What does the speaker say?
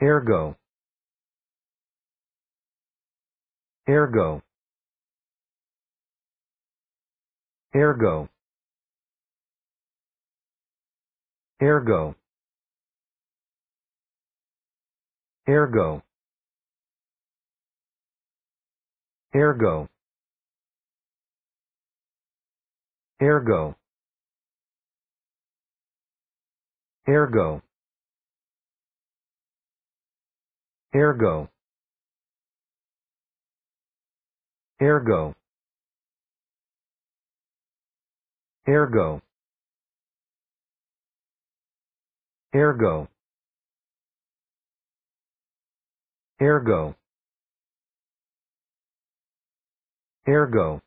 ergo ergo ergo ergo ergo ergo ergo ergo ergo ergo ergo ergo ergo ergo